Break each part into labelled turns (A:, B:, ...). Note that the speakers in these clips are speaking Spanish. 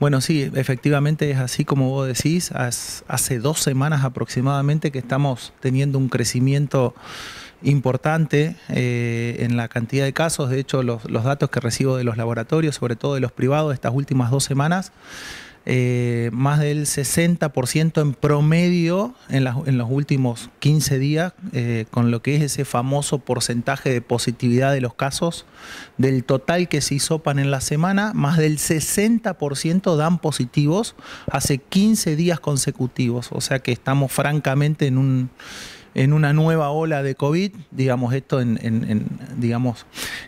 A: Bueno, sí, efectivamente es así como vos decís. Hace dos semanas aproximadamente que estamos teniendo un crecimiento importante eh, en la cantidad de casos. De hecho, los datos que recibo de los laboratorios, sobre todo de los privados, estas últimas dos semanas, eh, más del 60% en promedio en, los últimos 15 días, eh, con lo que es ese famoso porcentaje de positividad de los casos. Del total que se hisopan en la semana, más del 60% dan positivos hace 15 días consecutivos. O sea que estamos francamente en un en una nueva ola de COVID, digamos, esto en, en, en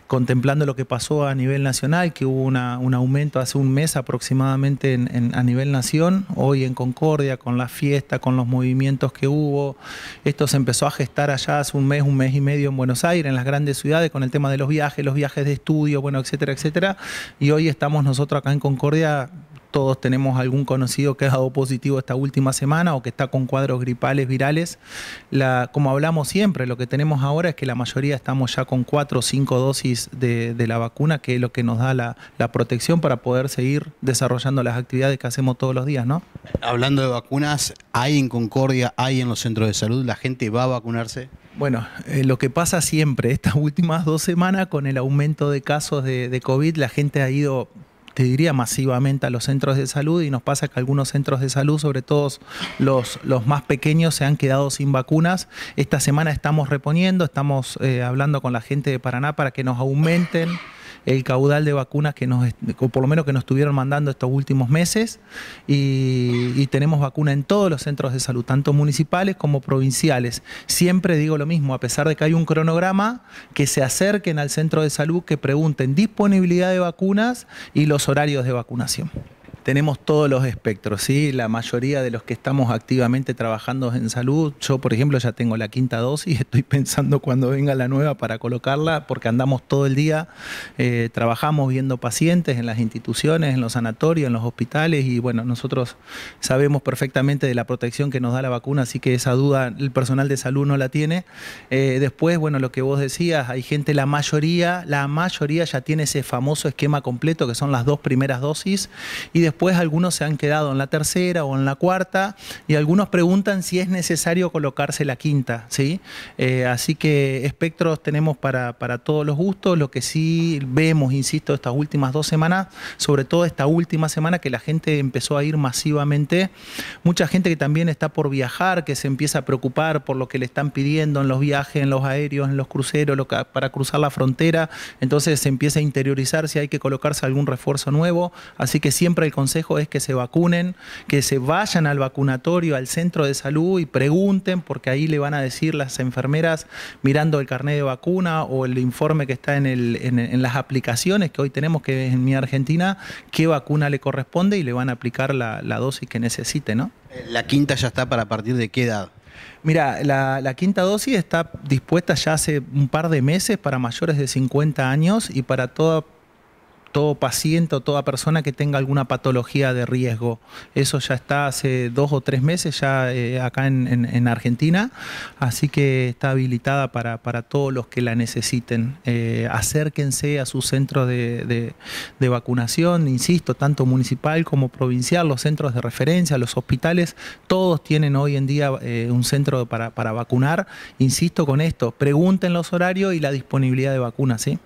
A: contemplando lo que pasó a nivel nacional, que hubo un aumento hace un mes aproximadamente a nivel nación, hoy en Concordia, con la fiesta, con los movimientos que hubo. Esto se empezó a gestar allá hace un mes, un mes y medio en Buenos Aires, en las grandes ciudades, con el tema de los viajes, los viajes de estudio, bueno, etcétera, etcétera. Y hoy estamos nosotros acá en Concordia todos tenemos algún conocido que ha dado positivo esta última semana o que está con cuadros gripales virales. como hablamos siempre, lo que tenemos ahora es que la mayoría estamos ya con cuatro o cinco dosis de, la vacuna, que es lo que nos da la, protección para poder seguir desarrollando las actividades que hacemos todos los días, ¿no? Hablando de vacunas, hay en Concordia, hay en los centros de salud, la gente va a vacunarse. Bueno, eh, lo que pasa siempre, estas últimas dos semanas con el aumento de casos de COVID, la gente ha ido te diría masivamente a los centros de salud y nos pasa que algunos centros de salud, sobre todo los, los más pequeños, se han quedado sin vacunas. Esta semana estamos reponiendo, estamos eh, hablando con la gente de Paraná para que nos aumenten el caudal de vacunas que nos, por lo menos que nos estuvieron mandando estos últimos meses, y, y tenemos vacuna en todos los centros de salud, tanto municipales como provinciales. Siempre digo lo mismo, a pesar de que hay un cronograma, que se acerquen al centro de salud, que pregunten disponibilidad de vacunas y los horarios de vacunación tenemos todos los espectros, ¿sí? La mayoría de los que estamos activamente trabajando en salud, yo por ejemplo ya tengo la quinta dosis, estoy pensando cuando venga la nueva para colocarla, porque andamos todo el día, eh, trabajamos viendo pacientes en las instituciones, en los sanatorios, en los hospitales, y bueno, nosotros sabemos perfectamente de la protección que nos da la vacuna, así que esa duda el personal de salud no la tiene. Eh, después, bueno, lo que vos decías, hay gente, la mayoría, la mayoría ya tiene ese famoso esquema completo, que son las dos primeras dosis, y después algunos se han quedado en la tercera o en la cuarta y algunos preguntan si es necesario colocarse la quinta, ¿sí? Eh, así que espectros tenemos para, todos los gustos, lo que sí vemos, insisto, estas últimas dos semanas, sobre todo esta última semana que la gente empezó a ir masivamente, mucha gente que también está por viajar, que se empieza a preocupar por lo que le están pidiendo en los viajes, en los aéreos, en los cruceros, para cruzar la frontera, entonces se empieza a interiorizar si hay que colocarse algún refuerzo nuevo, así que siempre el consejo es que se vacunen, que se vayan al vacunatorio, al centro de salud y pregunten, porque ahí le van a decir las enfermeras mirando el carnet de vacuna o el informe que está en, las aplicaciones que hoy tenemos, que es en mi Argentina, qué vacuna le corresponde y le van a aplicar la, dosis que necesite, ¿no? La quinta ya está para partir de qué edad. Mira, la, la, quinta dosis está dispuesta ya hace un par de meses para mayores de 50 años y para toda todo paciente o toda persona que tenga alguna patología de riesgo. Eso ya está hace dos o tres meses ya eh, acá en, Argentina, así que está habilitada para, todos los que la necesiten. Eh, acérquense a sus centros de, vacunación, insisto, tanto municipal como provincial, los centros de referencia, los hospitales, todos tienen hoy en día eh, un centro para, para vacunar. Insisto con esto, pregunten los horarios y la disponibilidad de vacunas, ¿sí?